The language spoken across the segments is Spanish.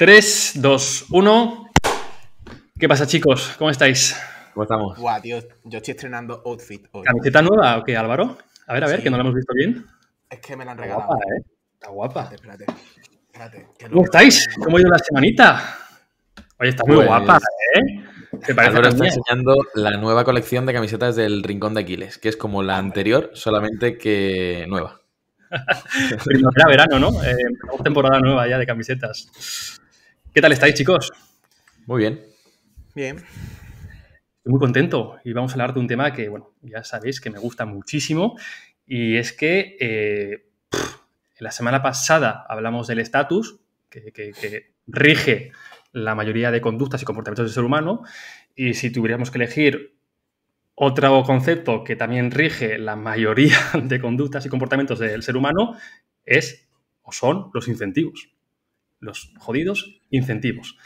3, 2, 1. ¿Qué pasa, chicos? ¿Cómo estáis? ¿Cómo estamos? Guau, tío, yo estoy estrenando outfit hoy. ¿Camiseta nueva o qué, Álvaro? A ver, a ver, que no la hemos visto bien. Es que me la han regalado. Está guapa, ¿eh? Está guapa. Espérate, espérate. ¿Cómo estáis? ¿Cómo ha ido la semanita? Oye, está muy pues, guapa, ¿eh? ¿Te parece Álvaro está enseñando la nueva colección de camisetas del Rincón de Aquiles, que es como la anterior, solamente que nueva. Primavera, verano, ¿no? Eh, temporada nueva ya de camisetas. ¿Qué tal estáis, chicos? Muy bien. Bien. Estoy muy contento y vamos a hablar de un tema que, bueno, ya sabéis que me gusta muchísimo y es que eh, la semana pasada hablamos del estatus que, que, rige la mayoría de conductas y comportamientos del ser humano y si tuviéramos que elegir otro concepto que también rige la mayoría de conductas y comportamientos del ser humano es o son los incentivos los jodidos incentivos.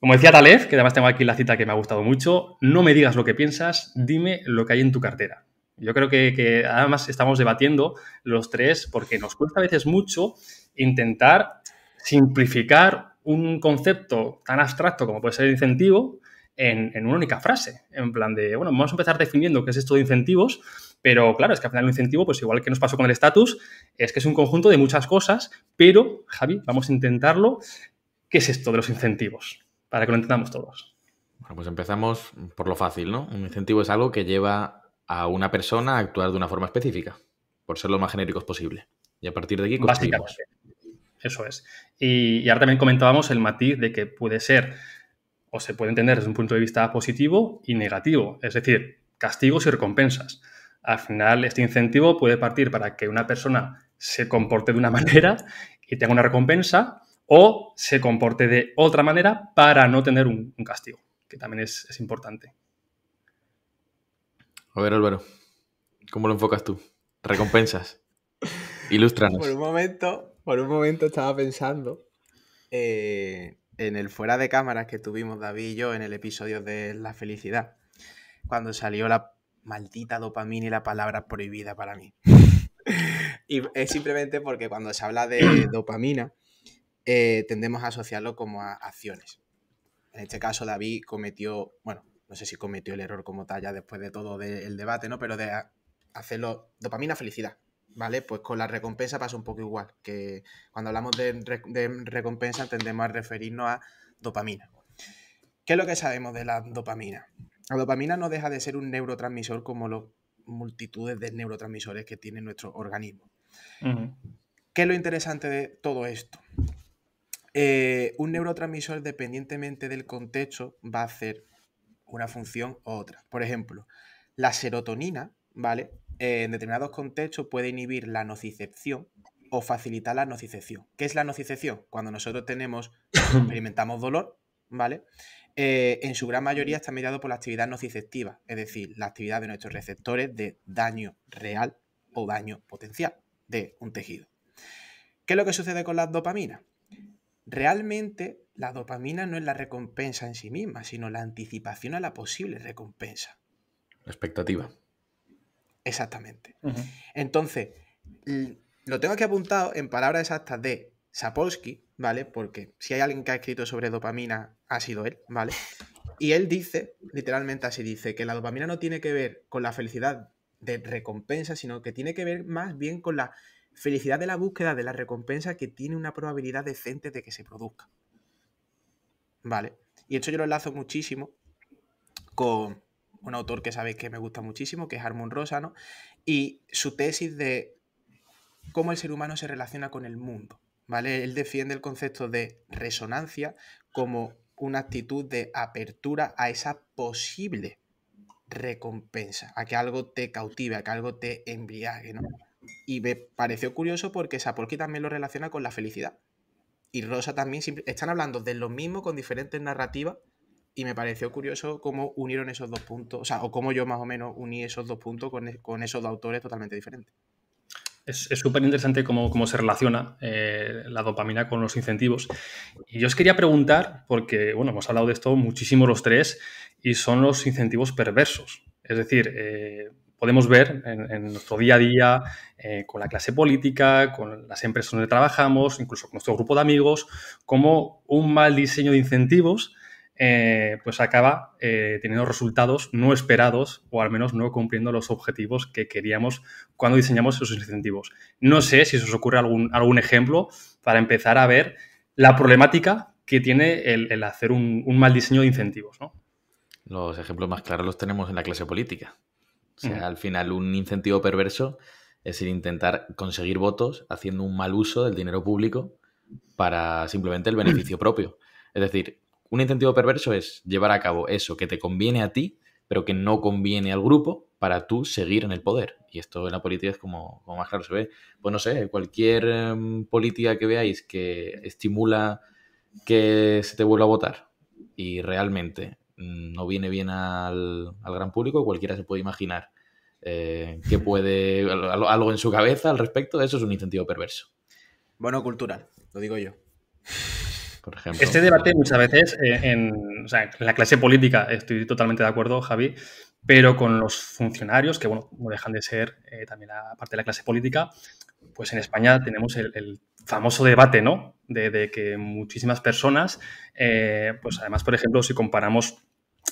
Como decía Talev, que además tengo aquí la cita que me ha gustado mucho, no me digas lo que piensas, dime lo que hay en tu cartera. Yo creo que, que además estamos debatiendo los tres porque nos cuesta a veces mucho intentar simplificar un concepto tan abstracto como puede ser el incentivo en, una única frase, en plan de, bueno, vamos a empezar definiendo qué es esto de incentivos, pero claro, es que al final el incentivo, pues igual que nos pasó con el estatus, es que es un conjunto de muchas cosas, pero, Javi, vamos a intentarlo, ¿qué es esto de los incentivos? Para que lo entendamos todos. Bueno, pues empezamos por lo fácil, ¿no? Un incentivo es algo que lleva a una persona a actuar de una forma específica, por ser lo más genéricos posible. Y a partir de aquí Básicamente. Eso es. Y, y ahora también comentábamos el matiz de que puede ser o se puede entender desde un punto de vista positivo y negativo, es decir, castigos y recompensas. Al final, este incentivo puede partir para que una persona se comporte de una manera y tenga una recompensa o se comporte de otra manera para no tener un, castigo, que también es, importante. A ver, Álvaro, ¿cómo lo enfocas tú? Recompensas. Ilústranos. Por un momento, por un momento estaba pensando eh, en el fuera de cámaras que tuvimos David y yo en el episodio de la felicidad, cuando salió la maldita dopamina y la palabra prohibida para mí. y es simplemente porque cuando se habla de dopamina, eh, tendemos a asociarlo como a acciones. En este caso, David cometió, bueno, no sé si cometió el error como tal ya después de todo el debate, ¿no? Pero de hacerlo dopamina felicidad. ¿vale? Pues con la recompensa pasa un poco igual, que cuando hablamos de, recompensa tendemos a referirnos a dopamina. ¿Qué es lo que sabemos de la dopamina? La dopamina no deja de ser un neurotransmisor como las multitudes de neurotransmisores que tiene nuestro organismo. ¿Qué es lo interesante de todo esto? Eh, un neurotransmisor, dependientemente del contexto, va a hacer una función u otra. Por ejemplo, la serotonina, ¿vale? en determinados contextos puede inhibir la nocicepción o facilitar la nocicepción. ¿Qué es la nocicepción? Cuando nosotros tenemos, experimentamos dolor, ¿vale? Eh, en su gran mayoría está mediado por la actividad nociceptiva, es decir, la actividad de nuestros receptores de daño real o daño potencial de un tejido. ¿Qué es lo que sucede con las dopamina? Realmente la dopamina no es la recompensa en sí misma, sino la anticipación a la posible recompensa. La expectativa. Exactamente. Entonces, lo tengo aquí apuntado en palabras exactas de Sapolsky, ¿vale? Porque si hay alguien que ha escrito sobre dopamina, ha sido él, ¿vale? Y él dice, literalmente así dice, que la dopamina no tiene que ver con la felicidad de recompensa, sino que tiene que ver más bien con la felicidad de la búsqueda de la recompensa que tiene una probabilidad decente de que se produzca. ¿Vale? Y esto yo lo enlazo muchísimo con, un autor que sabéis que me gusta muchísimo, que es Armon ¿no? y su tesis de cómo el ser humano se relaciona con el mundo. ¿vale? Él defiende el concepto de resonancia como una actitud de apertura a esa posible recompensa, a que algo te cautive, a que algo te embriague, ¿no? Y me pareció curioso porque Sapolsky también lo relaciona con la felicidad. Y Rosa también, están hablando de lo mismo con diferentes narrativas, y me pareció curioso cómo unieron esos dos puntos, o sea, o cómo yo más o menos uní esos dos puntos con, e-, esos dos autores totalmente diferentes. Es súper interesante cómo, se relaciona eh, la dopamina con los incentivos. Y yo os quería preguntar, porque bueno, hemos hablado de esto muchísimo los tres, y son los incentivos perversos. Es decir, eh, podemos ver en, nuestro día a día, eh, con la clase política, con las empresas donde trabajamos, incluso con nuestro grupo de amigos, cómo un mal diseño de incentivos eh, pues acaba eh, teniendo resultados no esperados o al menos no cumpliendo los objetivos que queríamos cuando diseñamos esos incentivos. No sé si se os ocurre algún, algún ejemplo para empezar a ver la problemática que tiene el, hacer un, mal diseño de incentivos. Los ejemplos más claros los tenemos en la clase política. O sea, al final un incentivo perverso es el intentar conseguir votos haciendo un mal uso del dinero público para simplemente el beneficio propio. Es decir, un incentivo perverso es llevar a cabo eso que te conviene a ti, pero que no conviene al grupo para tú seguir en el poder. Y esto en la política es como, más claro se ve. Pues no sé, cualquier em, política que veáis que estimula que se te vuelva a votar y realmente mm, no viene bien al, gran público, cualquiera se puede imaginar eh, que puede algo en su cabeza al respecto, eso es un incentivo perverso. Bueno, cultural, lo digo yo. Este debate muchas veces eh, en, la clase política, estoy totalmente de acuerdo, Javi, pero con los funcionarios, que bueno, no dejan de ser eh, también parte de la clase política, pues en España tenemos el, famoso debate, ¿no? De, que muchísimas personas, eh, pues además, por ejemplo, si comparamos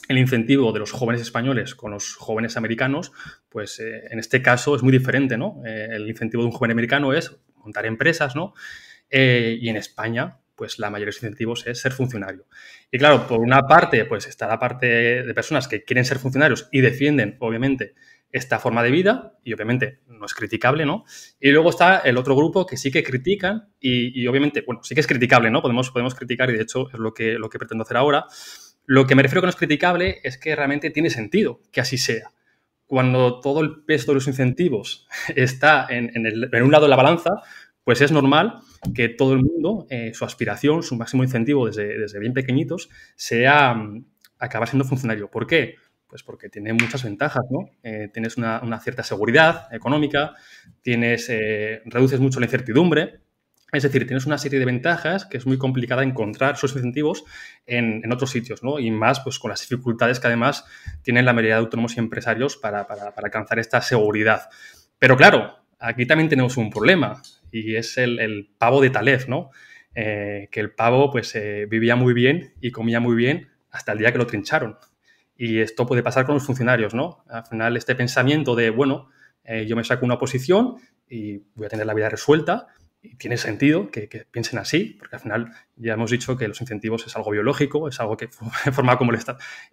el incentivo de los jóvenes españoles con los jóvenes americanos, pues en este caso es muy diferente, ¿no? el incentivo de un joven americano es montar empresas, ¿no? y en España, pues la mayoría de los incentivos es ser funcionario. Y claro, por una parte, pues está la parte de personas que quieren ser funcionarios y defienden, obviamente, esta forma de vida, y obviamente no es criticable, ¿no? Y luego está el otro grupo que sí que critican, y, obviamente, bueno, sí que es criticable, ¿no? Podemos, podemos criticar, y de hecho es lo que, lo que pretendo hacer ahora. Lo que me refiero que no es criticable es que realmente tiene sentido que así sea. Cuando todo el peso de los incentivos está en, en un lado de la balanza, pues es normal que todo el mundo, eh, su aspiración, su máximo incentivo desde, bien pequeñitos, sea mm, acabar siendo funcionario. ¿Por qué? Pues porque tiene muchas ventajas, ¿no? Eh, tienes una, cierta seguridad económica, tienes, eh, reduces mucho la incertidumbre, es decir, tienes una serie de ventajas que es muy complicada encontrar sus incentivos en, otros sitios, ¿no? Y más, pues con las dificultades que además tienen la mayoría de autónomos y empresarios para alcanzar esta seguridad. Pero claro, aquí también tenemos un problema y es el, pavo de Talef, ¿no? Eh, que el pavo pues eh, vivía muy bien y comía muy bien hasta el día que lo trincharon. Y esto puede pasar con los funcionarios, ¿no? Al final este pensamiento de, bueno, eh, yo me saco una posición y voy a tener la vida resuelta, y tiene sentido que, piensen así, porque al final ya hemos dicho que los incentivos es algo biológico, es algo que forma como el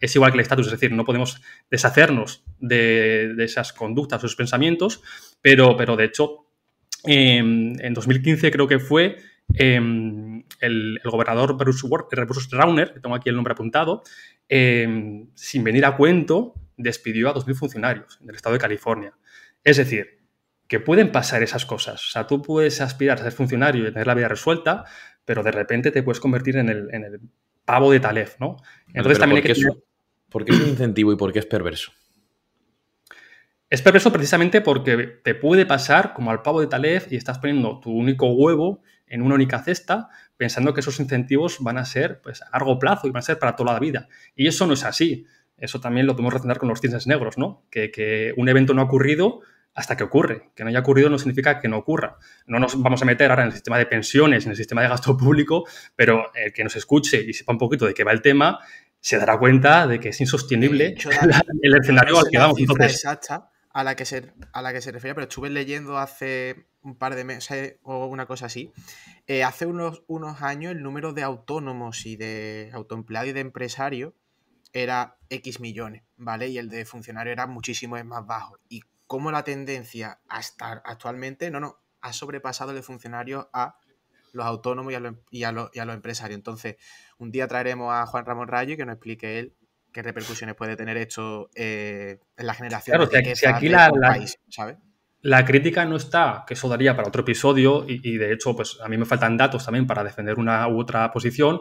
es igual que el estatus, es decir, no podemos deshacernos de, esas conductas, esos pensamientos, pero, pero de hecho Em, en 2015 creo que fue, em, el, gobernador Bruce, eh, Bruce, Rauner, que tengo aquí el nombre apuntado, em, sin venir a cuento, despidió a 2.000 funcionarios en el estado de California. Es decir, que pueden pasar esas cosas. O sea, tú puedes aspirar a ser funcionario y tener la vida resuelta, pero de repente te puedes convertir en el, pavo de Talef, ¿no? Entonces también hay que... ¿Por qué es un incentivo y por qué es perverso? Es perverso precisamente porque te puede pasar como al pavo de Taleb y estás poniendo tu único huevo en una única cesta pensando que esos incentivos van a ser pues, a largo plazo y van a ser para toda la vida. Y eso no es así. Eso también lo podemos relacionar con los cisnes negros, ¿no? Que, un evento no ha ocurrido hasta que ocurre. Que no haya ocurrido no significa que no ocurra. No nos vamos a meter ahora en el sistema de pensiones, en el sistema de gasto público, pero el que nos escuche y sepa un poquito de qué va el tema, se dará cuenta de que es insostenible el escenario al que damos. Entonces, a la que se, a la que se refería, pero estuve leyendo hace un par de meses o una cosa así. Eh, hace unos, unos años el número de autónomos y de autoempleados y de empresarios era X millones, ¿vale? Y el de funcionarios era muchísimo más bajo. Y cómo la tendencia hasta actualmente, no, no, ha sobrepasado el de funcionarios a los autónomos y a los, y a los empresarios. Entonces, un día traeremos a Juan Ramón Rayo y que nos explique él qué repercusiones puede tener esto eh, en la generación claro, si aquí la, la, crítica no está, que eso daría para otro episodio, y, de hecho, pues a mí me faltan datos también para defender una u otra posición.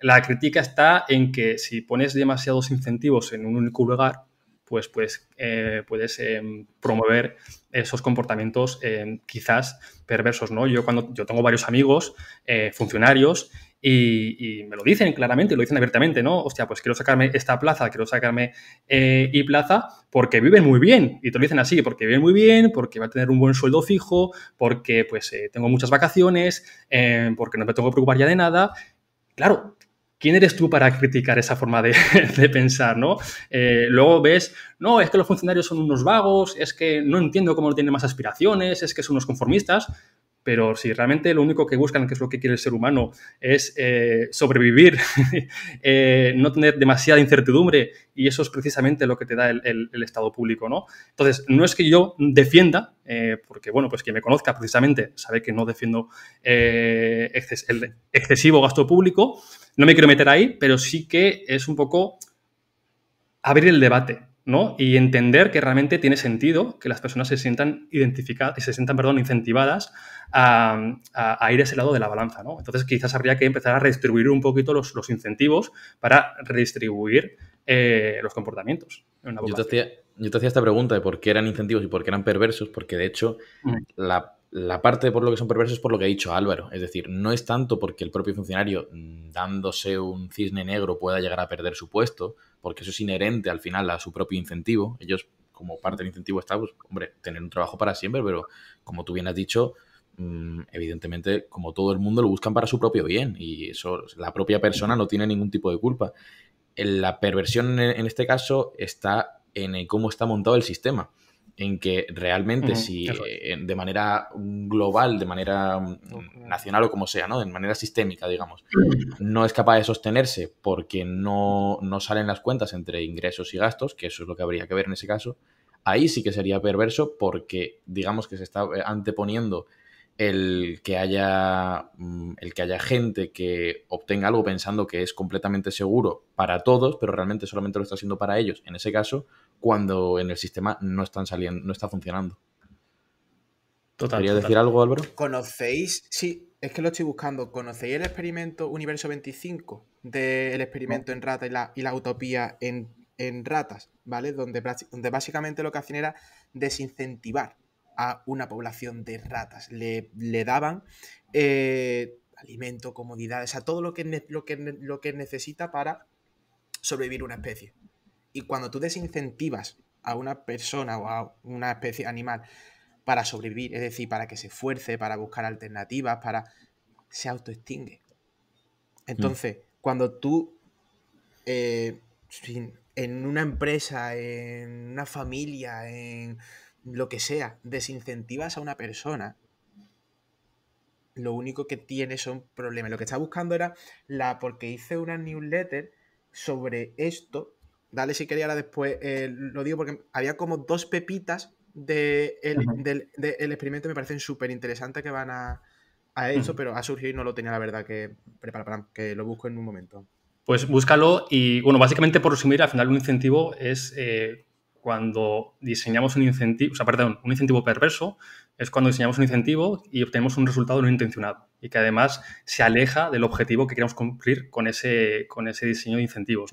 La crítica está en que si pones demasiados incentivos en un único lugar, pues, pues eh, puedes em, promover esos comportamientos em, quizás perversos, ¿no? Yo cuando yo tengo varios amigos eh, funcionarios y, me lo dicen claramente, lo dicen abiertamente, ¿no? Hostia, pues quiero sacarme esta plaza, quiero sacarme eh, y plaza, porque viven muy bien. Y te lo dicen así, porque viven muy bien, porque va a tener un buen sueldo fijo, porque pues eh, tengo muchas vacaciones, eh, porque no me tengo que preocupar ya de nada. Claro, ¿quién eres tú para criticar esa forma de, pensar, no? luego ves, no, es que los funcionarios son unos vagos, es que no entiendo cómo no tienen más aspiraciones, es que son unos conformistas. Pero si realmente lo único que buscan, que es lo que quiere el ser humano, es eh, sobrevivir, eh, no tener demasiada incertidumbre, y eso es precisamente lo que te da el, Estado público, ¿no? Entonces, no es que yo defienda, eh, porque, bueno, pues quien me conozca precisamente sabe que no defiendo el excesivo gasto público, no me quiero meter ahí, pero sí que es un poco abrir el debate, ¿no? Y entender que realmente tiene sentido que las personas se sientan identificadas, se sientan, perdón, incentivadas a, ir a ese lado de la balanza, ¿no? Entonces quizás habría que empezar a redistribuir un poquito los, incentivos para redistribuir eh, los comportamientos. yo, te hacía, esta pregunta de por qué eran incentivos y por qué eran perversos, porque de hecho mm. la la parte por lo que son perversos es por lo que ha dicho Álvaro. Es decir, no es tanto porque el propio funcionario, mm, dándose un cisne negro, pueda llegar a perder su puesto, porque eso es inherente al final a su propio incentivo. Ellos, como parte del incentivo están, pues, hombre, tener un trabajo para siempre, pero como tú bien has dicho, mm, evidentemente, como todo el mundo, lo buscan para su propio bien y eso, la propia persona no tiene ningún tipo de culpa. La perversión en este caso está en cómo está montado el sistema en que realmente si eh, de manera global, de manera mm, nacional o como sea, ¿no? De manera sistémica, digamos, no es capaz de sostenerse porque no, no salen las cuentas entre ingresos y gastos, que eso es lo que habría que ver en ese caso, ahí sí que sería perverso porque digamos que se está eh, anteponiendo el que haya mm, el que haya gente que obtenga algo pensando que es completamente seguro para todos, pero realmente solamente lo está haciendo para ellos, en ese caso cuando en el sistema no están saliendo, no está funcionando. Total, decir algo, Álvaro? ¿Conocéis? Sí, es que lo estoy buscando. ¿Conocéis el experimento Universo 25 del experimento en rata y la, utopía en, ratas? ¿Vale? Donde, básicamente lo que hacían era desincentivar a una población de ratas. Le, daban eh, alimento, comodidades, a todo lo que, lo que, lo que necesita para sobrevivir una especie. Y cuando tú desincentivas a una persona o a una especie animal para sobrevivir, es decir, para que se esfuerce, para buscar alternativas, para. se autoextingue. Entonces, cuando tú. Eh, en una empresa, en una familia, en lo que sea, desincentivas a una persona, lo único que tiene son problemas. Lo que estaba buscando era la. porque hice una newsletter sobre esto dale si quería ahora después, eh, lo digo porque había como dos pepitas de del, de experimento me parecen súper interesantes que van a, a eso, pero ha surgido y no lo tenía la verdad que preparar, que lo busco en un momento. Pues búscalo y, bueno, básicamente por resumir, al final un incentivo es eh, cuando diseñamos un incentivo, o sea, perdón, un incentivo perverso es cuando diseñamos un incentivo y obtenemos un resultado no intencionado y que además se aleja del objetivo que queremos cumplir con ese, con ese diseño de incentivos.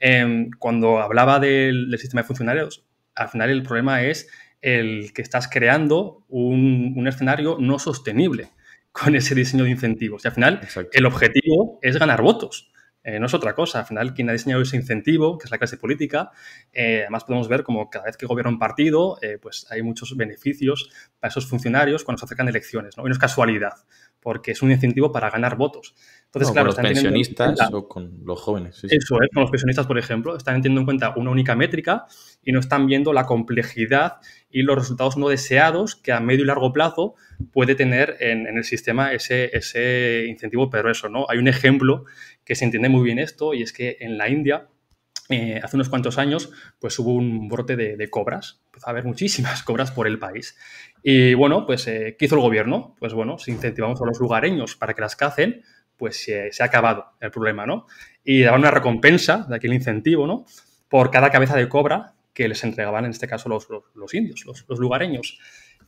Em, cuando hablaba del, sistema de funcionarios, al final el problema es el que estás creando un, escenario no sostenible con ese diseño de incentivos. Y al final el objetivo es ganar votos. Eh, no es otra cosa. Al final, quien ha diseñado ese incentivo, que es la clase política, eh, además podemos ver como cada vez que gobierna un partido, eh, pues hay muchos beneficios para esos funcionarios cuando se acercan elecciones. ¿no? Y no es casualidad, porque es un incentivo para ganar votos. Entonces, claro, con los pensionistas o con los jóvenes. eso es, con los pensionistas, por ejemplo, están teniendo en cuenta una única métrica y no están viendo la complejidad y los resultados no deseados que a medio y largo plazo puede tener en, el sistema ese, ese incentivo perverso. ¿no? Hay un ejemplo que se entiende muy bien esto y es que en la India eh, hace unos cuantos años, pues hubo un brote de, cobras. Empezó pues, a haber muchísimas cobras por el país. Y bueno, pues, eh, ¿qué hizo el gobierno? Pues bueno, si incentivamos a los lugareños para que las cacen, pues se ha acabado el problema, ¿no? Y daban una recompensa de aquel incentivo, ¿no? Por cada cabeza de cobra que les entregaban, en este caso, los, indios, los, los lugareños.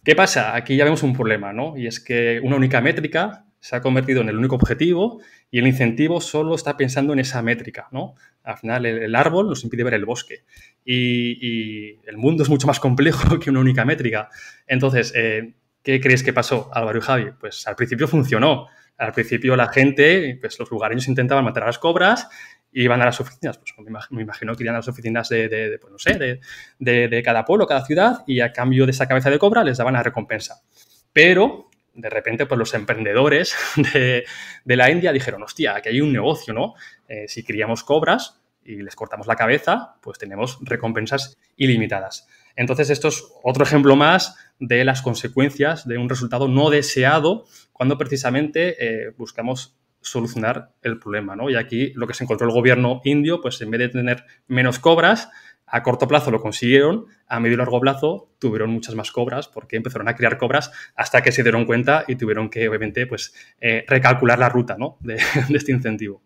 ¿Qué pasa? Aquí ya vemos un problema, ¿no? Y es que una única métrica se ha convertido en el único objetivo y el incentivo solo está pensando en esa métrica, ¿no? Al final el, árbol nos impide ver el bosque y, el mundo es mucho más complejo que una única métrica. Entonces, eh, ¿qué crees que pasó, Álvaro y Javi? Pues al principio funcionó. Al principio la gente, pues los lugareños intentaban matar a las cobras y iban a las oficinas. Pues me imagino que irían a las oficinas de, pues, no sé, de, cada pueblo, cada ciudad y a cambio de esa cabeza de cobra les daban la recompensa. Pero de repente, pues los emprendedores de, la India dijeron, hostia, aquí hay un negocio, ¿no? Eh, si criamos cobras y les cortamos la cabeza, pues tenemos recompensas ilimitadas. Entonces, esto es otro ejemplo más de las consecuencias de un resultado no deseado cuando precisamente eh, buscamos solucionar el problema, ¿no? Y aquí lo que se encontró el gobierno indio, pues en vez de tener menos cobras, a corto plazo lo consiguieron, a medio y largo plazo tuvieron muchas más cobras porque empezaron a crear cobras hasta que se dieron cuenta y tuvieron que, obviamente, pues eh, recalcular la ruta ¿no? de, este incentivo.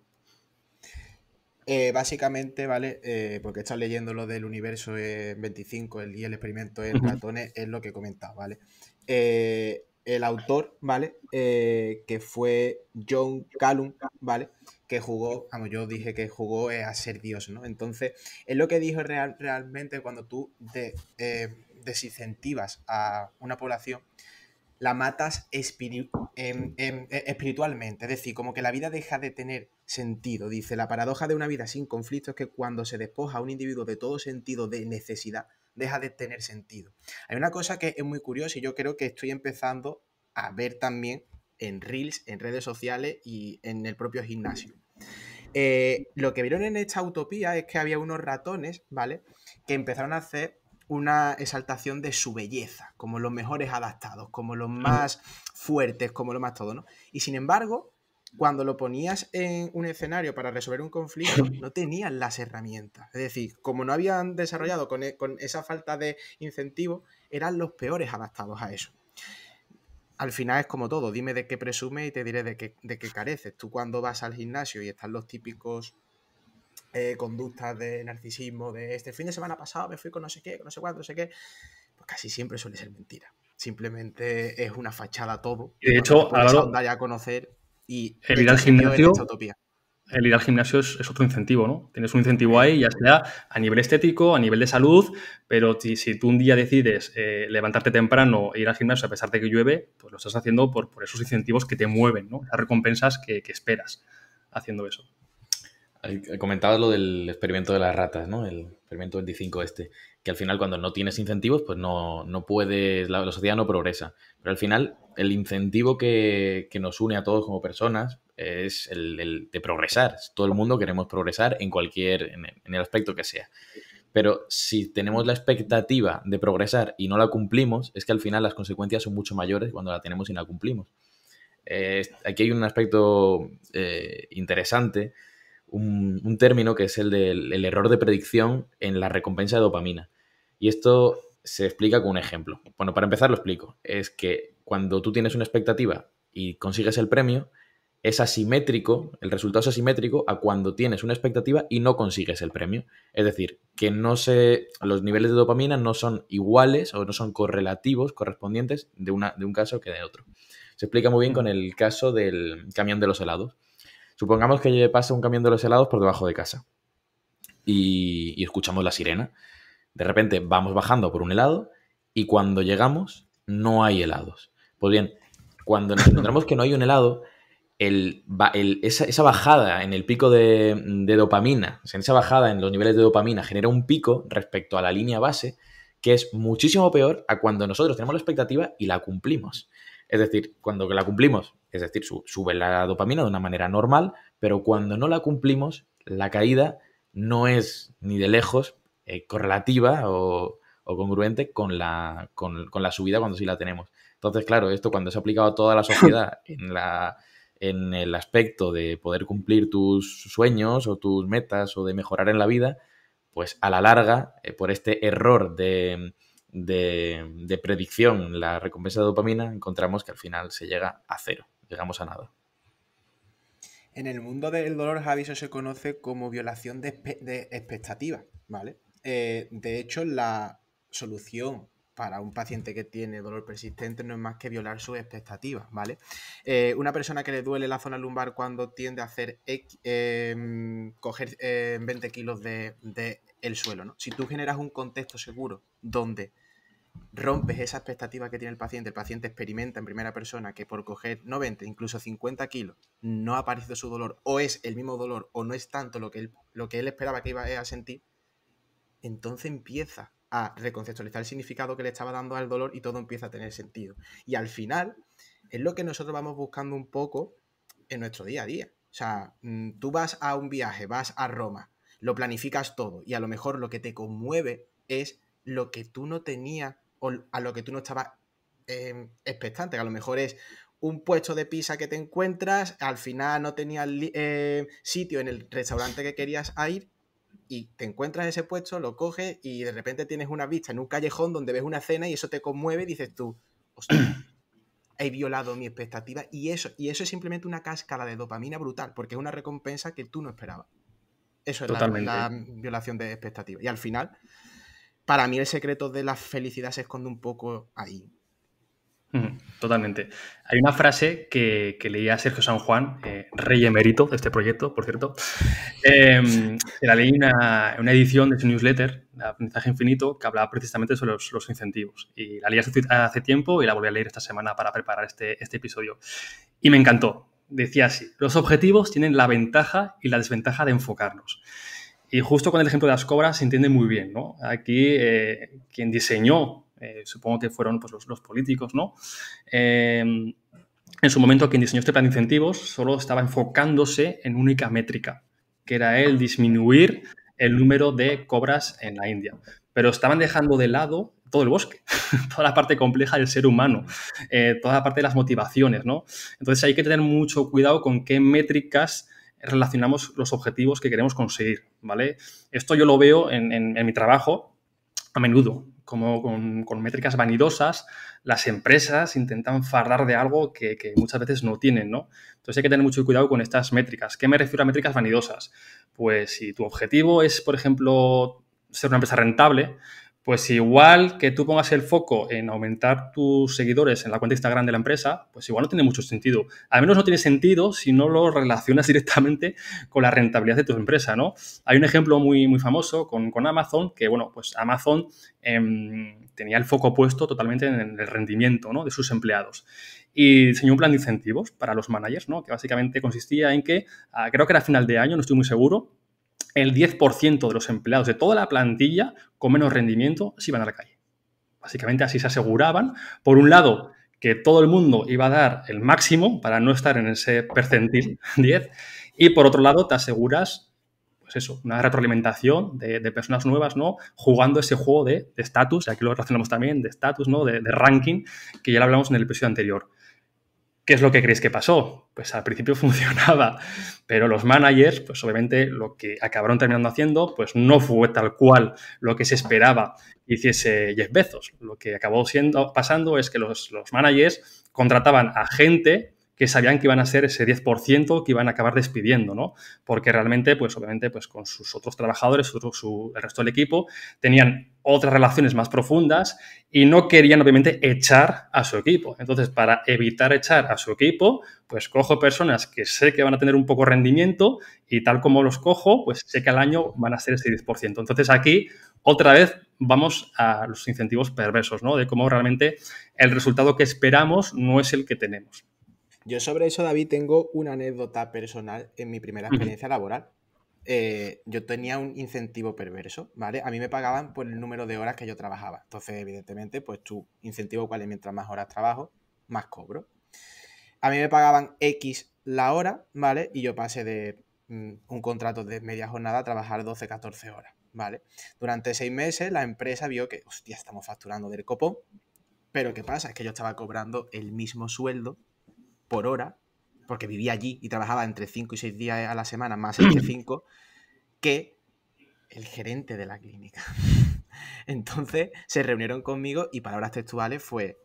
Eh, básicamente, ¿vale? Eh, porque estás leyendo lo del universo 25 el, y el experimento en ratones, es lo que he ¿vale? el autor, ¿vale? que fue John Callum, ¿vale? que jugó, como yo dije que jugó eh, a ser Dios, ¿no? Entonces, es lo que dijo realmente cuando tú eh, desincentivas a una población, la matas em, em, e, espiritualmente, es decir, como que la vida deja de tener sentido. Dice, la paradoja de una vida sin conflicto es que cuando se despoja a un individuo de todo sentido de necesidad, deja de tener sentido. Hay una cosa que es muy curiosa y yo creo que estoy empezando a ver también en reels, en redes sociales y en el propio gimnasio. Eh, lo que vieron en esta utopía es que había unos ratones, ¿vale? Que empezaron a hacer una exaltación de su belleza, como los mejores adaptados, como los más fuertes, como lo más todo, ¿no? Y sin embargo, cuando lo ponías en un escenario para resolver un conflicto, no tenían las herramientas. Es decir, como no habían desarrollado con, e, con esa falta de incentivo, eran los peores adaptados a eso al final es como todo, dime de qué presume y te diré de qué, de qué careces. Tú cuando vas al gimnasio y están los típicos eh, conductas de narcisismo, de este fin de semana pasado me fui con no sé qué, con no sé cuánto, no sé qué, pues casi siempre suele ser mentira. Simplemente es una fachada todo. de hecho, ahora ya a conocer y el ir gimnasio, el ir al gimnasio es, otro incentivo, ¿no? Tienes un incentivo ahí, ya sea a nivel estético, a nivel de salud, pero si, tú un día decides eh, levantarte temprano e ir al gimnasio a pesar de que llueve, pues lo estás haciendo por, por esos incentivos que te mueven, ¿no? Las recompensas que, esperas haciendo eso. He eh, comentado lo del experimento de las ratas, ¿no? El experimento 25 este que al final cuando no tienes incentivos, pues no, puedes, la, sociedad no progresa. Pero al final el incentivo que, nos une a todos como personas es el, de progresar. Todo el mundo queremos progresar en cualquier, en, el aspecto que sea. Pero si tenemos la expectativa de progresar y no la cumplimos, es que al final las consecuencias son mucho mayores cuando la tenemos y la cumplimos. aquí hay un aspecto eh, interesante, un, término que es el del error de predicción en la recompensa de dopamina. Y esto se explica con un ejemplo. Bueno, para empezar lo explico. Es que cuando tú tienes una expectativa y consigues el premio, es asimétrico, el resultado es asimétrico a cuando tienes una expectativa y no consigues el premio. Es decir, que no se, los niveles de dopamina no son iguales o no son correlativos, correspondientes de, una, de un caso que de otro. Se explica muy bien con el caso del camión de los helados. Supongamos que pasa un camión de los helados por debajo de casa y escuchamos la sirena de repente vamos bajando por un helado y cuando llegamos no hay helados. Pues bien, cuando nos encontramos que no hay un helado, esa, bajada en el pico de, dopamina, o sea, esa bajada en los niveles de dopamina genera un pico respecto a la línea base que es muchísimo peor a cuando nosotros tenemos la expectativa y la cumplimos. Es decir, cuando la cumplimos, es decir, sube la dopamina de una manera normal, pero cuando no la cumplimos, la caída no es ni de lejos eh, correlativa o, congruente con la, con, la subida cuando sí la tenemos. Entonces, claro, esto cuando ha aplicado a toda la sociedad en, la, en el aspecto de poder cumplir tus sueños o tus metas o de mejorar en la vida, pues a la larga, eh, por este error de, de, predicción, la recompensa de dopamina, encontramos que al final se llega a cero, llegamos a nada. En el mundo del dolor, Javi, se conoce como violación de, de expectativas, ¿vale? Eh, de hecho, la solución para un paciente que tiene dolor persistente no es más que violar sus expectativas, ¿vale? Eh, una persona que le duele la zona lumbar cuando tiende a hacer em, coger 20 em, kilos de, el suelo, ¿no? Si tú generas un contexto seguro donde rompes esa expectativa que tiene el paciente, el paciente experimenta en primera persona que por coger 90, incluso 50 kilos, no ha aparecido su dolor, o es el mismo dolor, o no es tanto lo que lo que él esperaba que iba a sentir, entonces empieza a reconceptualizar el significado que le estaba dando al dolor y todo empieza a tener sentido. Y al final es lo que nosotros vamos buscando un poco en nuestro día a día. O sea, mm, tú vas a un viaje, vas a Roma, lo planificas todo y a lo mejor lo que te conmueve es lo que tú no tenías o a lo que tú no estabas em, expectante, que a lo mejor es un puesto de pizza que te encuentras, al final no tenías eh, sitio en el restaurante que querías ir y te encuentras ese puesto, lo coges y de repente tienes una vista en un callejón donde ves una cena y eso te conmueve y dices tú, hostia, he violado mi expectativa y eso, y eso es simplemente una cáscara de dopamina brutal porque es una recompensa que tú no esperabas. Eso es la, la, violación de expectativa. Y al final, para mí el secreto de la felicidad se esconde un poco ahí. Totalmente. Hay una frase que, leía Sergio San Juan, eh, rey emérito de este proyecto, por cierto. Em, la leí en una, edición de su newsletter, Aprendizaje Infinito, que hablaba precisamente sobre los, incentivos. Y la leí hace, tiempo y la volví a leer esta semana para preparar este, este, episodio. Y me encantó. Decía así, los objetivos tienen la ventaja y la desventaja de enfocarnos. Y justo con el ejemplo de las cobras se entiende muy bien, ¿no? Aquí eh, quien diseñó eh, supongo que fueron pues, los, políticos, ¿no? Em, en su momento quien diseñó este plan de incentivos solo estaba enfocándose en única métrica, que era el disminuir el número de cobras en la India. Pero estaban dejando de lado todo el bosque, toda la parte compleja del ser humano, eh, toda la parte de las motivaciones, ¿no? Entonces hay que tener mucho cuidado con qué métricas relacionamos los objetivos que queremos conseguir, ¿vale? Esto yo lo veo en mi trabajo, a menudo, como con, métricas vanidosas, las empresas intentan fardar de algo que, que, muchas veces no tienen, ¿no? Entonces hay que tener mucho cuidado con estas métricas. ¿Qué me refiero a métricas vanidosas? Pues si tu objetivo es, por ejemplo, ser una empresa rentable, pues igual que tú pongas el foco en aumentar tus seguidores en la cuenta Instagram de la empresa, pues igual no tiene mucho sentido. Al menos no tiene sentido si no lo relacionas directamente con la rentabilidad de tu empresa, ¿no? Hay un ejemplo muy, muy famoso con, Amazon, que bueno, pues Amazon em, tenía el foco puesto totalmente en el rendimiento ¿no? de sus empleados. Y diseñó un plan de incentivos para los managers, ¿no? Que básicamente consistía en que, ah, creo que era final de año, no estoy muy seguro, el 10% de los empleados de toda la plantilla con menos rendimiento se iban a la calle. Básicamente así se aseguraban, por un lado, que todo el mundo iba a dar el máximo para no estar en ese percentil 10 y por otro lado te aseguras pues eso, una retroalimentación de, personas nuevas, ¿no? Jugando ese juego de estatus, y aquí lo relacionamos también, de estatus, ¿no? De, de, ranking, que ya lo hablamos en el episodio anterior. ¿Qué es lo que creéis que pasó? Pues al principio funcionaba, pero los managers, pues obviamente lo que acabaron terminando haciendo, pues no fue tal cual lo que se esperaba hiciese Jeff Bezos. Lo que acabó siendo, pasando es que los, managers contrataban a gente que sabían que iban a ser ese 10% que iban a acabar despidiendo, ¿no? Porque realmente, pues obviamente, pues con sus otros trabajadores, el resto del equipo, tenían otras relaciones más profundas y no querían obviamente echar a su equipo. Entonces, para evitar echar a su equipo, pues cojo personas que sé que van a tener un poco rendimiento y tal como los cojo, pues sé que al año van a ser ese 10%. Entonces, aquí otra vez vamos a los incentivos perversos, ¿no? De cómo realmente el resultado que esperamos no es el que tenemos. Yo sobre eso, David, tengo una anécdota personal en mi primera experiencia laboral. Eh, yo tenía un incentivo perverso, ¿vale? A mí me pagaban por el número de horas que yo trabajaba. Entonces, evidentemente, pues tu incentivo cuál es, mientras más horas trabajo, más cobro. A mí me pagaban X la hora, ¿vale? Y yo pasé de mm, un contrato de media jornada a trabajar 12, 14 horas, ¿vale? Durante seis meses la empresa vio que, hostia, estamos facturando del copón, pero ¿qué pasa? Es que yo estaba cobrando el mismo sueldo por hora porque vivía allí y trabajaba entre 5 y 6 días a la semana, más entre 5, que el gerente de la clínica. Entonces se reunieron conmigo y palabras textuales fue,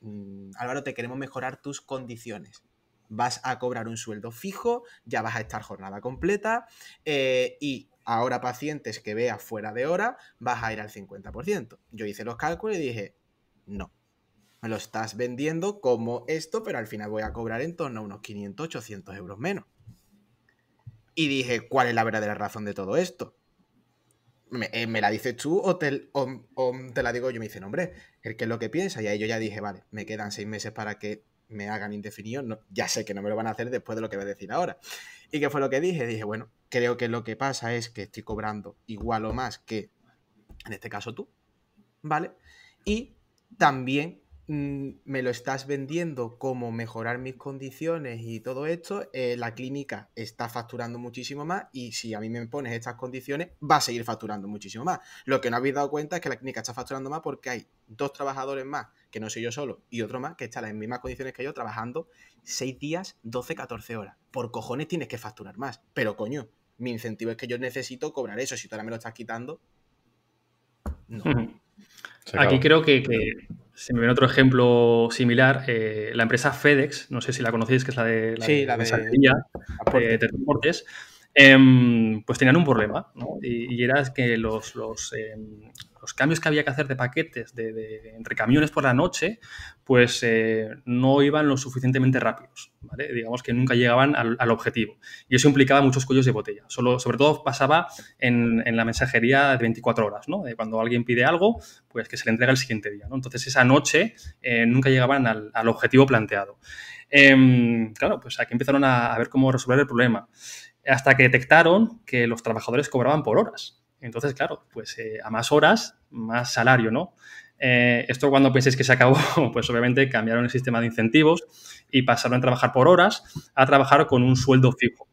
mm, Álvaro, te queremos mejorar tus condiciones. Vas a cobrar un sueldo fijo, ya vas a estar jornada completa eh, y ahora pacientes que veas fuera de hora vas a ir al 50%. Yo hice los cálculos y dije, no, me lo estás vendiendo como esto, pero al final voy a cobrar en torno a unos 500, 800 euros menos. Y dije, ¿cuál es la verdadera razón de todo esto? Me, eh, la dices tú o te, la digo yo. Me dicen, hombre, el que es lo que piensa. Y ahí yo ya dije, vale, me quedan seis meses para que me hagan indefinido. ya sé que no me lo van a hacer después de lo que voy a decir ahora. ¿Y qué fue lo que dije? Dije, bueno, creo que lo que pasa es que estoy cobrando igual o más que, en este caso, tú. ¿Vale? Y también Mm, me lo estás vendiendo como mejorar mis condiciones y todo esto, eh, la clínica está facturando muchísimo más y si a mí me pones estas condiciones, va a seguir facturando muchísimo más. Lo que no habéis dado cuenta es que la clínica está facturando más porque hay dos trabajadores más, que no soy yo solo, y otro más que está en las mismas condiciones que yo trabajando 6 días, 12, 14 horas. Por cojones tienes que facturar más, pero coño, mi incentivo es que yo necesito cobrar eso, si tú ahora me lo estás quitando. No. Aquí creo que si me viene otro ejemplo similar, eh, la empresa FedEx, no sé si la conocéis, que es la de la, sí, de, la de, eh, em, pues tenían un problema, ¿no? y, era que los, em, los cambios que había que hacer de paquetes de, entre camiones por la noche, pues eh, no iban lo suficientemente rápidos, Digamos que nunca llegaban al, objetivo. Y eso implicaba muchos cuellos de botella. sobre todo pasaba en, la mensajería de 24 horas, ¿no? De eh, cuando alguien pide algo, pues que se le entrega el siguiente día, ¿no? Entonces esa noche eh, nunca llegaban al, objetivo planteado. Em, claro, pues aquí empezaron a ver cómo resolver el problema hasta que detectaron que los trabajadores cobraban por horas. Entonces, claro, pues eh, a más horas, más salario, ¿no? Eh, esto cuando penséis que se acabó, pues obviamente cambiaron el sistema de incentivos y pasaron a trabajar por horas a trabajar con un sueldo fijo.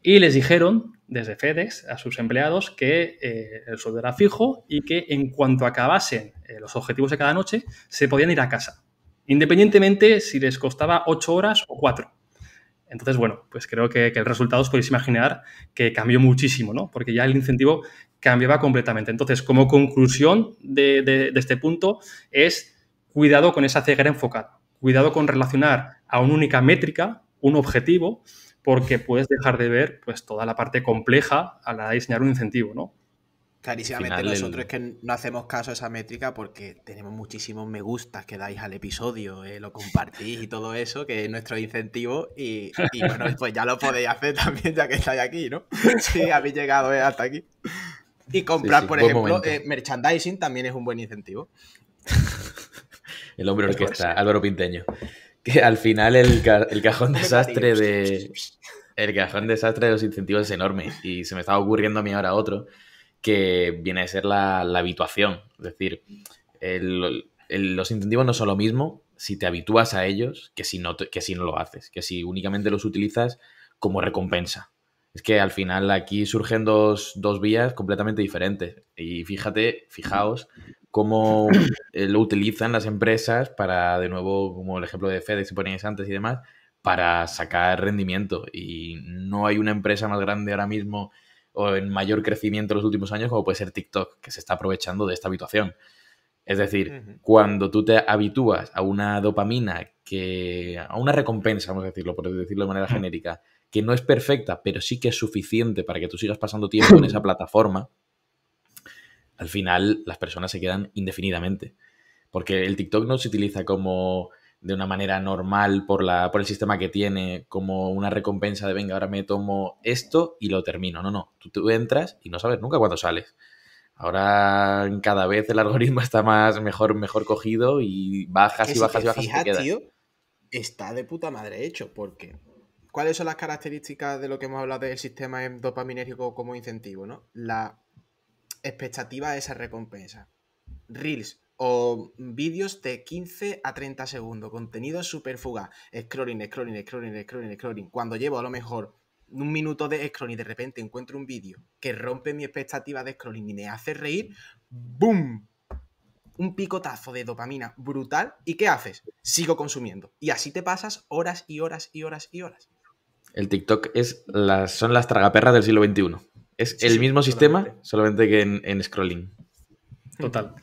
Y les dijeron desde FedEx a sus empleados que eh, el sueldo era fijo y que en cuanto acabasen los objetivos de cada noche, se podían ir a casa, independientemente si les costaba ocho horas o cuatro. Entonces, bueno, pues creo que, el resultado os podéis imaginar que cambió muchísimo, ¿no? Porque ya el incentivo cambiaba completamente. Entonces, como conclusión de, este punto es cuidado con esa ceguera enfocada, cuidado con relacionar a una única métrica, un objetivo, porque puedes dejar de ver pues, toda la parte compleja a la de diseñar un incentivo, ¿no? Clarísimamente nosotros es que no hacemos caso a esa métrica porque tenemos muchísimos me gustas que dais al episodio, eh, lo compartís y todo eso, que es nuestro incentivo y, bueno, pues ya lo podéis hacer también ya que estáis aquí, ¿no? Sí, habéis llegado eh, hasta aquí. Y comprar, por ejemplo, eh, merchandising también es un buen incentivo. El hombre pues orquesta, Álvaro Pinteño. Que al final el, el cajón desastre de... El cajón desastre de los incentivos es enorme y se me estaba ocurriendo a mí ahora otro que viene a ser la, habituación. Es decir, los incentivos no son lo mismo si te habitúas a ellos que si, no que si no lo haces, que si únicamente los utilizas como recompensa. Es que al final aquí surgen dos, vías completamente diferentes. Y fíjate, fijaos cómo eh, lo utilizan las empresas para, de nuevo, como el ejemplo de FedEx que poníais antes y demás, para sacar rendimiento. Y no hay una empresa más grande ahora mismo o en mayor crecimiento en los últimos años, como puede ser TikTok, que se está aprovechando de esta habituación. Es decir, cuando tú te habitúas a una dopamina que. a una recompensa, vamos a decirlo, por decirlo de manera genérica, que no es perfecta, pero sí que es suficiente para que tú sigas pasando tiempo en esa plataforma, al final las personas se quedan indefinidamente. Porque el TikTok no se utiliza como de una manera normal por, la, por el sistema que tiene, como una recompensa de, venga, ahora me tomo esto y lo termino. No, no, tú, tú entras y no sabes nunca cuándo sales. Ahora cada vez el algoritmo está más mejor, mejor cogido y bajas y bajas y bajas. Fija, tío, está de puta madre hecho, porque ¿cuáles son las características de lo que hemos hablado del sistema em, dopaminérgico como incentivo? ¿no? La expectativa de esa recompensa. Reels, o vídeos de 15 a 30 segundos, contenido súper fugaz, scrolling, scrolling, scrolling, scrolling, scrolling. Cuando llevo a lo mejor un minuto de scrolling y de repente encuentro un vídeo que rompe mi expectativa de scrolling y me hace reír, ¡boom! Un picotazo de dopamina brutal. ¿Y qué haces? Sigo consumiendo. Y así te pasas horas y horas y horas y horas. El TikTok es las, son las tragaperras del siglo XXI. Es el mismo sistema, solamente que en, en scrolling. Total.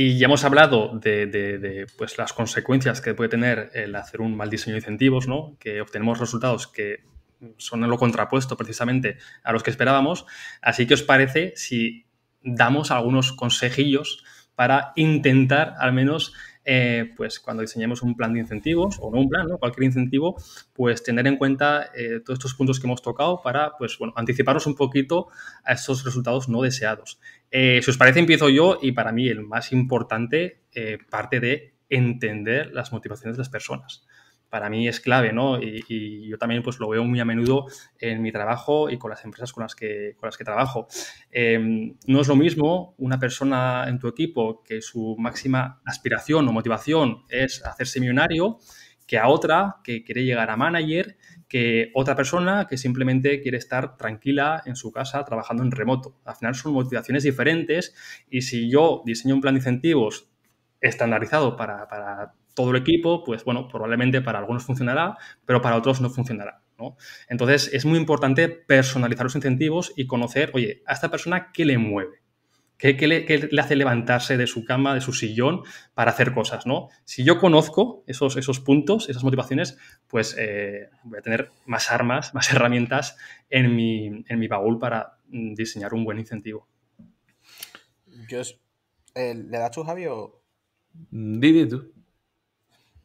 Y ya hemos hablado de, pues, las consecuencias que puede tener el hacer un mal diseño de incentivos, ¿no? que obtenemos resultados que son en lo contrapuesto precisamente a los que esperábamos. Así que os parece si damos algunos consejillos para intentar al menos eh, pues cuando diseñemos un plan de incentivos, o no un plan, ¿no? cualquier incentivo, pues tener en cuenta eh, todos estos puntos que hemos tocado para, pues anticiparnos un poquito a esos resultados no deseados. Eh, si os parece, empiezo yo y para mí el más importante parte de entender las motivaciones de las personas para mí es clave, ¿no? Y, yo también pues lo veo muy a menudo en mi trabajo y con las empresas con las que, con las que trabajo. Em, no es lo mismo una persona en tu equipo que su máxima aspiración o motivación es hacerse millonario que a otra que quiere llegar a manager, que otra persona que simplemente quiere estar tranquila en su casa trabajando en remoto. Al final son motivaciones diferentes y si yo diseño un plan de incentivos estandarizado para, para todo el equipo, pues bueno, probablemente para algunos funcionará, pero para otros no funcionará. Entonces, es muy importante personalizar los incentivos y conocer, oye, a esta persona qué le mueve. ¿Qué, le, hace levantarse de su cama, de su sillón, para hacer cosas? ¿no? Si yo conozco esos, esos puntos, esas motivaciones, pues eh, voy a tener más armas, más herramientas en mi, baúl para mm, diseñar un buen incentivo. Yo, eh, ¿Le das tú, Javi? O... Didi mm, tú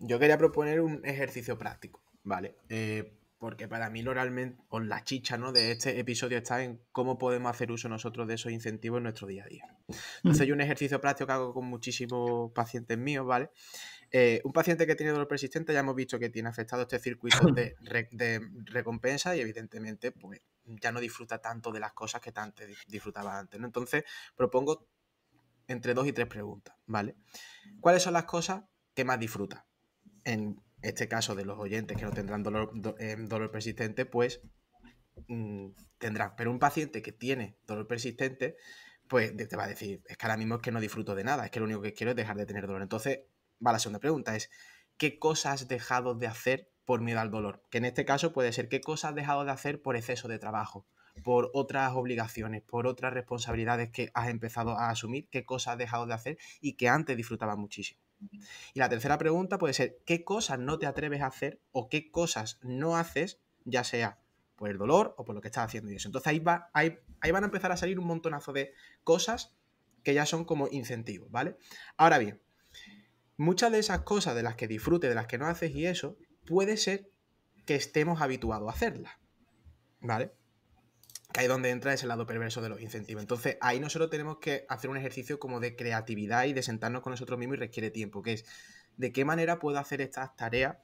yo quería proponer un ejercicio práctico, ¿vale? Eh, porque para mí loralmente, o la chicha ¿no? de este episodio está en cómo podemos hacer uso nosotros de esos incentivos en nuestro día a día. Entonces, hay un ejercicio práctico que hago con muchísimos pacientes míos, ¿vale? Eh, un paciente que tiene dolor persistente ya hemos visto que tiene afectado este circuito de, recompensa y evidentemente pues, ya no disfruta tanto de las cosas que tanto disfrutaba antes. ¿no? Entonces, propongo entre dos y tres preguntas, ¿vale? ¿Cuáles son las cosas que más disfruta? en este caso de los oyentes que no tendrán dolor, eh, dolor persistente, pues mm, tendrán. Pero un paciente que tiene dolor persistente, pues te va a decir, es que ahora mismo es que no disfruto de nada, es que lo único que quiero es dejar de tener dolor. Entonces, va la segunda pregunta, es ¿qué cosas has dejado de hacer por miedo al dolor? Que en este caso puede ser ¿qué cosas has dejado de hacer por exceso de trabajo? por otras obligaciones, por otras responsabilidades que has empezado a asumir, qué cosas has dejado de hacer y que antes disfrutaba muchísimo. Y la tercera pregunta puede ser, ¿qué cosas no te atreves a hacer o qué cosas no haces, ya sea por el dolor o por lo que estás haciendo y eso? Entonces ahí, va, ahí, ahí van a empezar a salir un montonazo de cosas que ya son como incentivos, ¿vale? Ahora bien, muchas de esas cosas de las que disfrutes, de las que no haces y eso, puede ser que estemos habituados a hacerlas, ¿vale? que ahí donde entra es el lado perverso de los incentivos. Entonces, ahí nosotros tenemos que hacer un ejercicio como de creatividad y de sentarnos con nosotros mismos y requiere tiempo, que es de qué manera puedo hacer estas tareas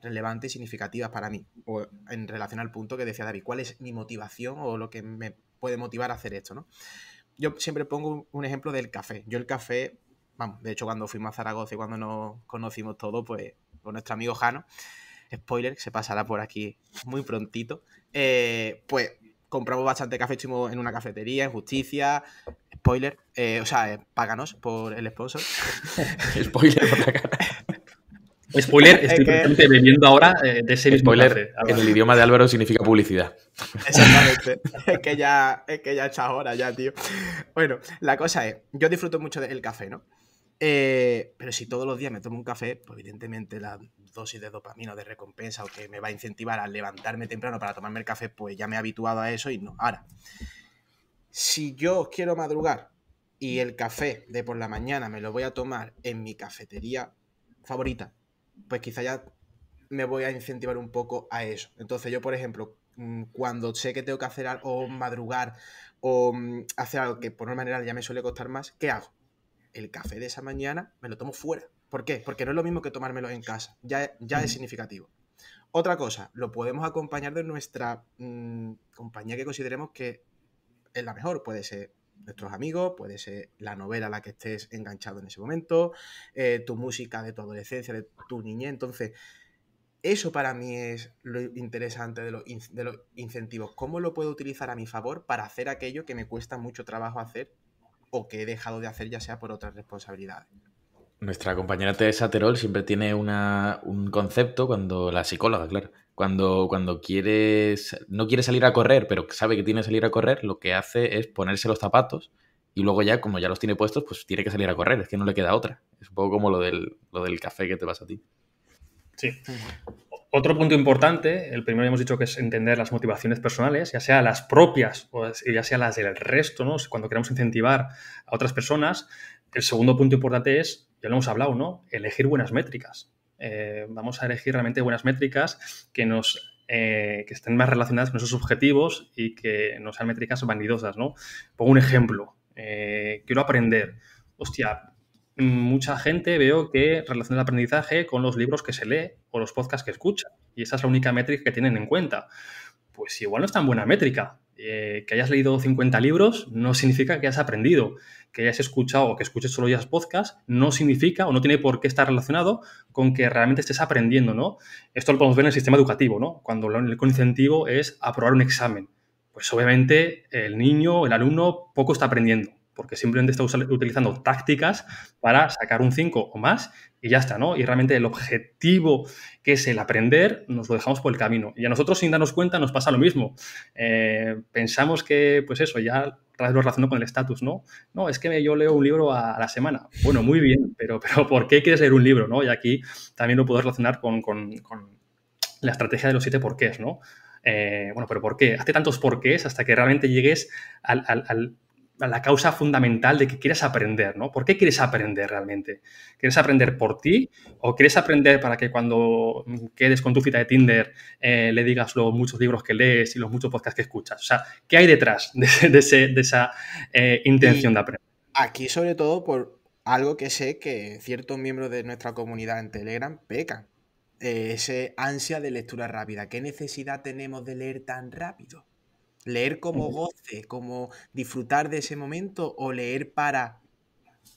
relevantes y significativas para mí, o en relación al punto que decía David, cuál es mi motivación o lo que me puede motivar a hacer esto, ¿no? Yo siempre pongo un ejemplo del café. Yo el café, vamos, de hecho cuando fuimos a Zaragoza y cuando nos conocimos todos, pues con nuestro amigo Jano, spoiler, se pasará por aquí muy prontito, eh, pues compramos bastante café, estuvimos en una cafetería, en Justicia, spoiler, eh, o sea, eh, páganos por el sponsor. spoiler por la cara. Spoiler, estoy es ahora eh, de ese Spoiler, en el idioma de Álvaro significa publicidad. Exactamente. es que ya, es que ya he ahora, ya, tío. Bueno, la cosa es, yo disfruto mucho del café, ¿no? Eh, pero si todos los días me tomo un café, pues evidentemente la dosis de dopamina o de recompensa o que me va a incentivar a levantarme temprano para tomarme el café, pues ya me he habituado a eso y no. Ahora, si yo quiero madrugar y el café de por la mañana me lo voy a tomar en mi cafetería favorita, pues quizá ya me voy a incentivar un poco a eso. Entonces yo, por ejemplo, mm, cuando sé que tengo que hacer algo, o madrugar o mm, hacer algo que por una manera ya me suele costar más, ¿qué hago? el café de esa mañana me lo tomo fuera. ¿Por qué? Porque no es lo mismo que tomármelo en casa. Ya, ya es significativo. Otra cosa, lo podemos acompañar de nuestra mm, compañía que consideremos que es la mejor. Puede ser nuestros amigos, puede ser la novela a la que estés enganchado en ese momento, eh, tu música de tu adolescencia, de tu niñez. Entonces, eso para mí es lo interesante de los incentivos. ¿Cómo lo puedo utilizar a mi favor para hacer aquello que me cuesta mucho trabajo hacer que he dejado de hacer ya sea por otras responsabilidades. Nuestra compañera Teresa Terol siempre tiene un concepto cuando la psicóloga, claro, cuando, cuando no quiere salir a correr, pero sabe que tiene que salir a correr, lo que hace es ponerse los zapatos y luego ya, como ya los tiene puestos, pues tiene que salir a correr, es que no le queda otra. Es un poco como lo del, lo del café que te vas a ti. Sí. Otro punto importante, el primero hemos dicho que es entender las motivaciones personales, ya sea las propias o ya sea las del resto, ¿no? Cuando queremos incentivar a otras personas. El segundo punto importante es, ya lo hemos hablado, ¿no? Elegir buenas métricas. Eh, vamos a elegir realmente buenas métricas que nos eh, que estén más relacionadas con esos objetivos y que no sean métricas vanidosas, ¿no? Pongo un ejemplo. Eh, quiero aprender. Hostia, mucha gente veo que relaciona el aprendizaje con los libros que se lee o los podcasts que escucha. Y esa es la única métrica que tienen en cuenta. Pues igual no es tan buena métrica. Eh, que hayas leído 50 libros no significa que hayas aprendido. Que hayas escuchado o que escuches solo ya podcasts no significa o no tiene por qué estar relacionado con que realmente estés aprendiendo, ¿no? Esto lo podemos ver en el sistema educativo, ¿no? Cuando el incentivo es aprobar un examen. Pues obviamente el niño, el alumno, poco está aprendiendo porque simplemente está utilizando tácticas para sacar un 5 o más y ya está, ¿no? Y realmente el objetivo que es el aprender nos lo dejamos por el camino. Y a nosotros sin darnos cuenta nos pasa lo mismo. Eh, pensamos que, pues eso, ya lo relaciono con el estatus, ¿no? No, es que yo leo un libro a, la semana. Bueno, muy bien, pero, pero ¿por qué quieres leer un libro, no? Y aquí también lo puedes relacionar con, la estrategia de los siete porqués, ¿no? Eh, bueno, pero ¿por qué? Hazte tantos porqués hasta que realmente llegues al la causa fundamental de que quieres aprender, ¿no? ¿Por qué quieres aprender realmente? ¿Quieres aprender por ti o quieres aprender para que cuando quedes con tu cita de Tinder eh, le digas los muchos libros que lees y los muchos podcasts que escuchas? O sea, ¿qué hay detrás de, esa eh, intención de aprender? Aquí sobre todo por algo que sé que ciertos miembros de nuestra comunidad en Telegram pecan. Eh, ese ansia de lectura rápida. ¿Qué necesidad tenemos de leer tan rápido? ¿Leer como goce, como disfrutar de ese momento o leer para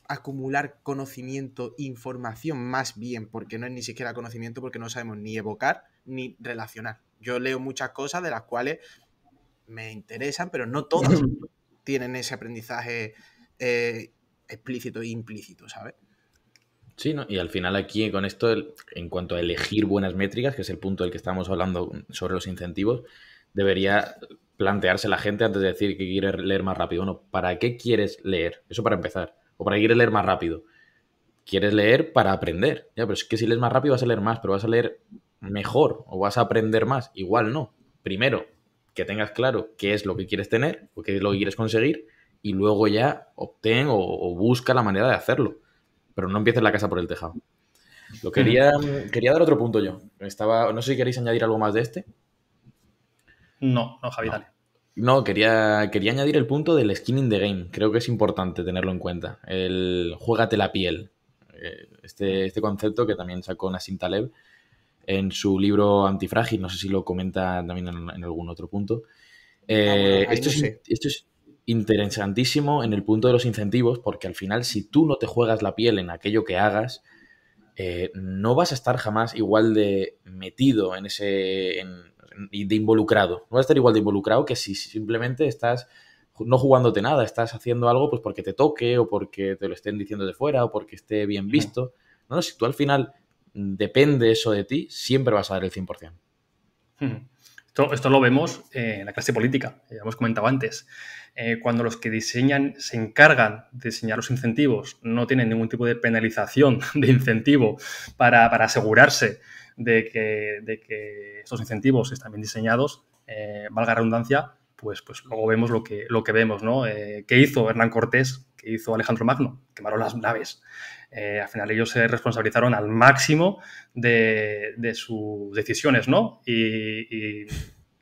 acumular conocimiento, información más bien, porque no es ni siquiera conocimiento porque no sabemos ni evocar ni relacionar? Yo leo muchas cosas de las cuales me interesan, pero no todas tienen ese aprendizaje eh, explícito e implícito, ¿sabes? Sí, ¿no? y al final aquí con esto, en cuanto a elegir buenas métricas, que es el punto del que estamos hablando sobre los incentivos, debería plantearse la gente antes de decir que quiere leer más rápido. Bueno, ¿para qué quieres leer? Eso para empezar. O para qué quieres leer más rápido. Quieres leer para aprender. Ya, pero es que si lees más rápido vas a leer más, pero vas a leer mejor o vas a aprender más. Igual no. Primero, que tengas claro qué es lo que quieres tener o qué es lo que quieres conseguir y luego ya obtén o, busca la manera de hacerlo. Pero no empieces la casa por el tejado. Lo quería, quería dar otro punto yo. Estaba, no sé si queréis añadir algo más de este. No, no, Javi, no. dale. No, quería, quería añadir el punto del skin in the game. Creo que es importante tenerlo en cuenta. El juégate la piel. Eh, este, este concepto que también sacó Nassim Taleb en su libro Antifrágil, no sé si lo comenta también en, algún otro punto. Ah, eh, esto, es, interesantísimo en el punto de los incentivos, porque al final si tú no te juegas la piel en aquello que hagas, eh, no vas a estar jamás igual de metido en ese, y de involucrado. No vas a estar igual de involucrado que si simplemente estás no jugándote nada, estás haciendo algo pues porque te toque o porque te lo estén diciendo de fuera o porque esté bien visto. No, si tú al final depende eso de ti, siempre vas a dar el 100%. Esto, lo vemos eh, en la clase política, ya hemos comentado antes. Eh, cuando los que diseñan, se encargan de diseñar los incentivos, no tienen ningún tipo de penalización de incentivo para, para asegurarse de que, estos incentivos están bien diseñados, eh, valga valga redundancia, pues, pues luego vemos lo que, lo que vemos, ¿no? Eh, ¿Qué hizo Hernán Cortés? ¿Qué hizo Alejandro Magno? Quemaron las naves. Eh, al final ellos se responsabilizaron al máximo de, sus decisiones, ¿no? Y,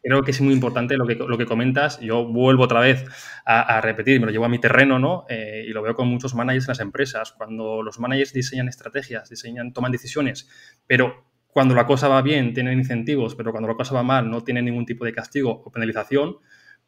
creo que es muy importante lo que, lo que comentas. Yo vuelvo otra vez a, repetir, me lo llevo a mi terreno, ¿no? y lo veo con muchos managers en las empresas. Cuando los managers diseñan estrategias, diseñan, toman decisiones, pero cuando la cosa va bien tienen incentivos, pero cuando la cosa va mal no tienen ningún tipo de castigo o penalización,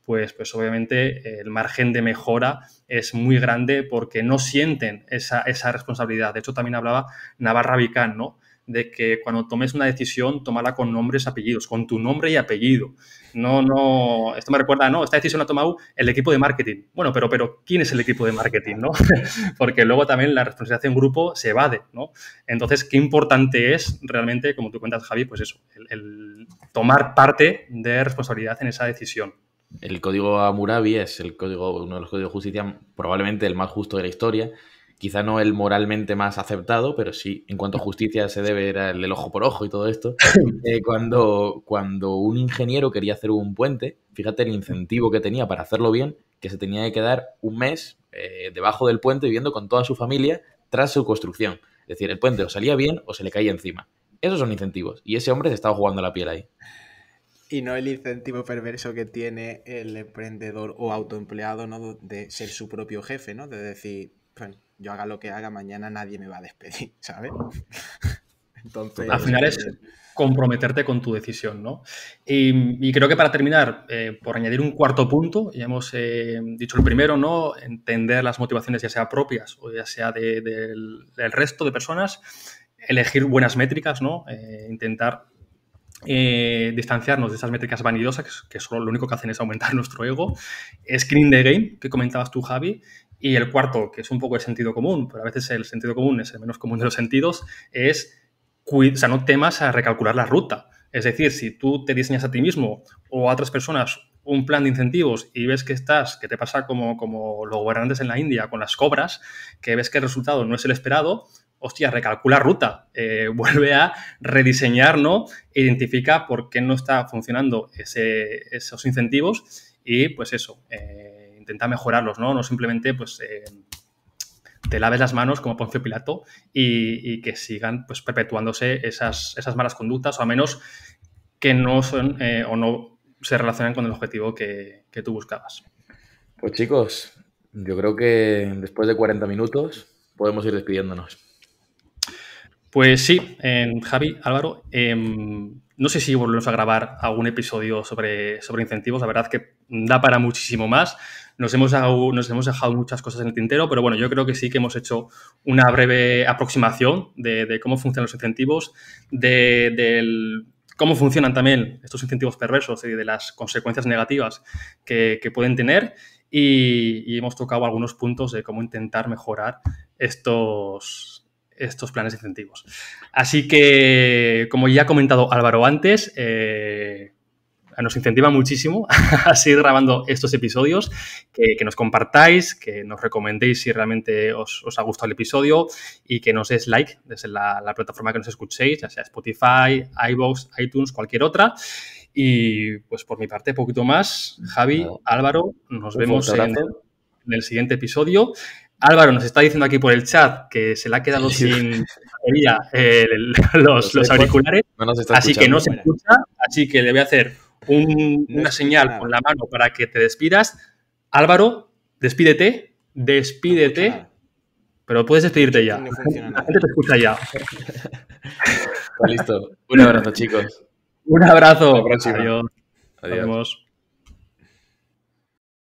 pues, pues obviamente el margen de mejora es muy grande porque no sienten esa, esa responsabilidad. De hecho, también hablaba Navarra Vicán, ¿no? de que cuando tomes una decisión, tomala con nombres y apellidos, con tu nombre y apellido. No, no, esto me recuerda, no, esta decisión la ha tomado el equipo de marketing. Bueno, pero, pero ¿quién es el equipo de marketing, no? Porque luego también la responsabilidad de un grupo se evade, ¿no? Entonces, qué importante es realmente, como tú cuentas, Javi, pues eso, el, tomar parte de responsabilidad en esa decisión. El código Amurabi es el código, uno de los códigos de justicia probablemente el más justo de la historia quizá no el moralmente más aceptado, pero sí, en cuanto a justicia se debe, era el, ojo por ojo y todo esto, eh, cuando, cuando un ingeniero quería hacer un puente, fíjate el incentivo que tenía para hacerlo bien, que se tenía que quedar un mes eh, debajo del puente viviendo con toda su familia tras su construcción. Es decir, el puente o salía bien o se le caía encima. Esos son incentivos. Y ese hombre se estaba jugando la piel ahí. Y no el incentivo perverso que tiene el emprendedor o autoempleado, ¿no? De ser su propio jefe, ¿no? De decir, yo haga lo que haga, mañana nadie me va a despedir, ¿sabes? Entonces, Al final es eh, comprometerte con tu decisión, ¿no? Y, creo que para terminar, eh, por añadir un cuarto punto, ya hemos eh, dicho el primero, ¿no? Entender las motivaciones ya sea propias o ya sea del, resto de personas, elegir buenas métricas, ¿no? intentar eh, distanciarnos de esas métricas vanidosas que, solo lo único que hacen es aumentar nuestro ego. Screen the game, que comentabas tú, Javi. Y el cuarto, que es un poco de sentido común, pero a veces el sentido común es el menos común de los sentidos, es o no temas a recalcular la ruta. Es decir, si tú te diseñas a ti mismo o a otras personas un plan de incentivos y ves que estás, que te pasa como, como los gobernantes en la India con las cobras, que ves que el resultado no es el esperado, hostia, recalcula ruta, eh, vuelve a rediseñar, ¿no? E identifica por qué no está funcionando esos incentivos y pues eso, eh, intenta mejorarlos, ¿no? No simplemente pues eh, te laves las manos como Poncio Pilato y, que sigan pues perpetuándose esas, esas, malas conductas o al menos que no son o no se relacionan con el objetivo que, que tú buscabas. Pues chicos, yo creo que después de 40 minutos podemos ir despidiéndonos. Pues sí, em, Javi, Álvaro, em, no sé si volvemos a grabar algún episodio sobre, sobre incentivos, la verdad es que da para muchísimo más. Nos hemos, dejado, nos hemos dejado muchas cosas en el tintero, pero bueno, yo creo que sí que hemos hecho una breve aproximación de, cómo funcionan los incentivos, de, cómo funcionan también estos incentivos perversos y de las consecuencias negativas que, pueden tener. y, hemos tocado algunos puntos de cómo intentar mejorar estos, estos planes incentivos. Así que, como ya ha comentado Álvaro antes, eh, nos incentiva muchísimo a seguir grabando estos episodios, que, nos compartáis, que nos recomendéis si realmente os, ha gustado el episodio y que nos des like desde la, plataforma que nos escuchéis, ya sea Spotify, iVoox, iTunes, cualquier otra. Y pues por mi parte, poquito más. Javi, Álvaro, nos vemos en el siguiente episodio. Álvaro nos está diciendo aquí por el chat que se le ha quedado sin eh, los, auriculares, así que no se escucha, así que le voy a hacer una señal con la mano para que te despidas. Álvaro, despídete, despídete, pero puedes despedirte ya. la gente te escucha ya. está listo. Un abrazo, chicos. Un abrazo. Adiós.